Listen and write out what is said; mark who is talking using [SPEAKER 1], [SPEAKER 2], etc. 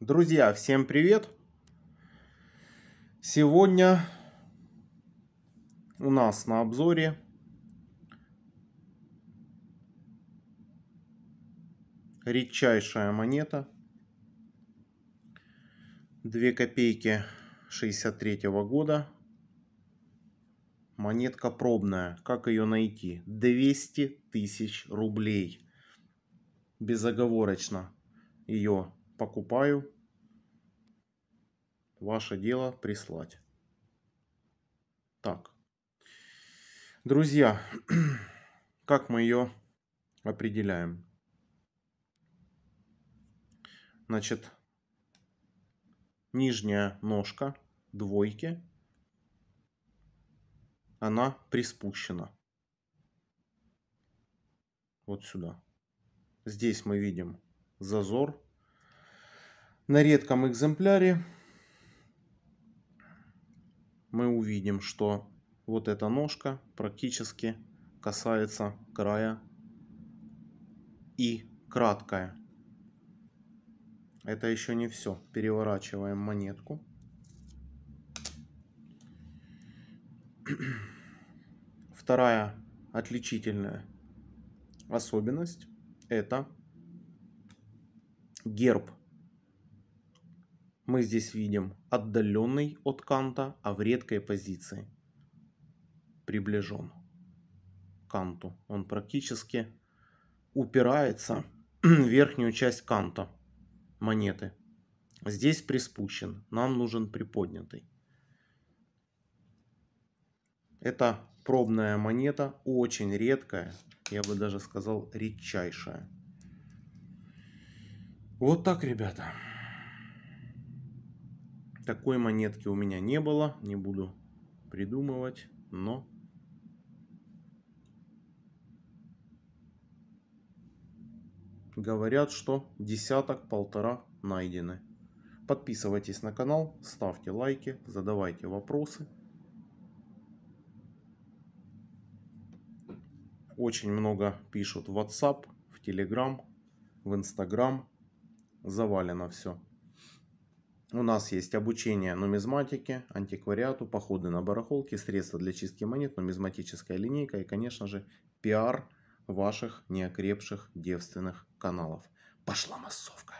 [SPEAKER 1] Друзья, всем привет! Сегодня у нас на обзоре редчайшая монета. 2 копейки 63 -го года. Монетка пробная. Как ее найти? 200 тысяч рублей. Безоговорочно ее покупаю. Ваше дело прислать. Так. Друзья, как мы ее определяем? Значит, нижняя ножка двойки, она приспущена. Вот сюда. Здесь мы видим зазор на редком экземпляре мы увидим, что вот эта ножка практически касается края и краткая. Это еще не все. Переворачиваем монетку. Вторая отличительная особенность это герб мы здесь видим отдаленный от Канта, а в редкой позиции приближен к Канту. Он практически упирается в верхнюю часть Канта монеты. Здесь приспущен, нам нужен приподнятый. Это пробная монета, очень редкая, я бы даже сказал редчайшая. Вот так, ребята. Такой монетки у меня не было, не буду придумывать, но... Говорят, что десяток-полтора найдены. Подписывайтесь на канал, ставьте лайки, задавайте вопросы. Очень много пишут в WhatsApp, в Telegram, в Instagram. Завалено все. У нас есть обучение нумизматике, антиквариату, походы на барахолки, средства для чистки монет, нумизматическая линейка и, конечно же, пиар ваших неокрепших девственных каналов. Пошла массовка!